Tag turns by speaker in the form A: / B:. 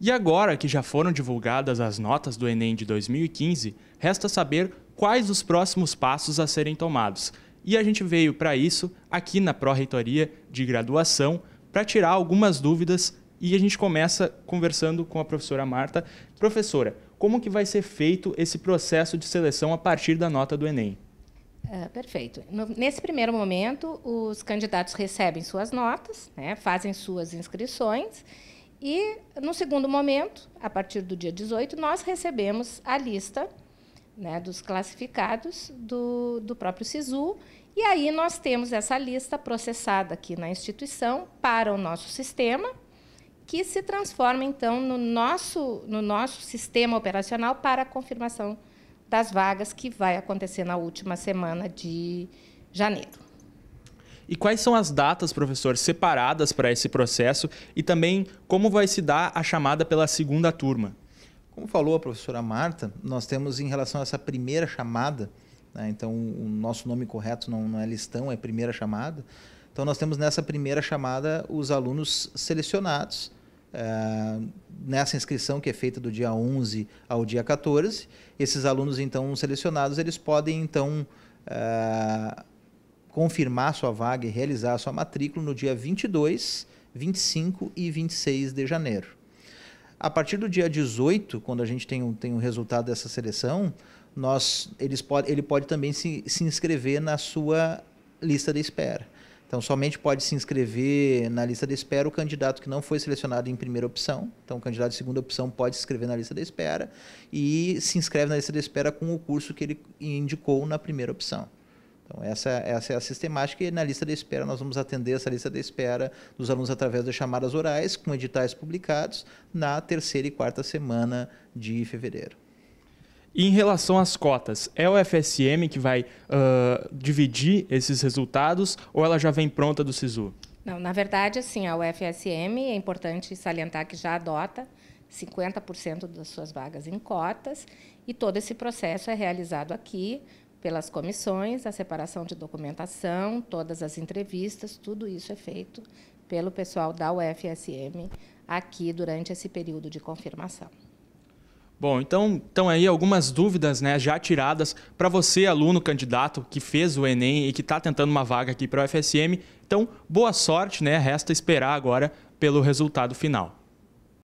A: E agora que já foram divulgadas as notas do Enem de 2015, resta saber quais os próximos passos a serem tomados. E a gente veio para isso aqui na Pró-Reitoria de Graduação para tirar algumas dúvidas e a gente começa conversando com a professora Marta. Professora, como que vai ser feito esse processo de seleção a partir da nota do Enem?
B: É, perfeito. No, nesse primeiro momento, os candidatos recebem suas notas, né, fazem suas inscrições e, no segundo momento, a partir do dia 18, nós recebemos a lista né, dos classificados do, do próprio SISU. E aí nós temos essa lista processada aqui na instituição para o nosso sistema, que se transforma, então, no nosso, no nosso sistema operacional para a confirmação das vagas que vai acontecer na última semana de janeiro.
A: E quais são as datas, professor, separadas para esse processo e também como vai se dar a chamada pela segunda turma?
C: Como falou a professora Marta, nós temos em relação a essa primeira chamada, né, então o nosso nome correto não, não é listão, é primeira chamada. Então nós temos nessa primeira chamada os alunos selecionados, eh, nessa inscrição que é feita do dia 11 ao dia 14, esses alunos então selecionados, eles podem então eh, confirmar sua vaga e realizar sua matrícula no dia 22, 25 e 26 de janeiro. A partir do dia 18, quando a gente tem o um, tem um resultado dessa seleção, nós, eles pode, ele pode também se, se inscrever na sua lista de espera. Então, somente pode se inscrever na lista de espera o candidato que não foi selecionado em primeira opção. Então, o candidato de segunda opção pode se inscrever na lista de espera e se inscreve na lista de espera com o curso que ele indicou na primeira opção. Então, essa, essa é a sistemática e na lista de espera nós vamos atender essa lista de espera dos alunos através das chamadas orais, com editais publicados, na terceira e quarta semana de fevereiro.
A: Em relação às cotas, é o FSM que vai uh, dividir esses resultados ou ela já vem pronta do SISU?
B: Não, na verdade, assim, a UFSM é importante salientar que já adota 50% das suas vagas em cotas e todo esse processo é realizado aqui pelas comissões, a separação de documentação, todas as entrevistas, tudo isso é feito pelo pessoal da UFSM aqui durante esse período de confirmação.
A: Bom, então, então aí algumas dúvidas né, já tiradas para você, aluno candidato que fez o Enem e que está tentando uma vaga aqui para o UFSM. Então, boa sorte, né? Resta esperar agora pelo resultado final.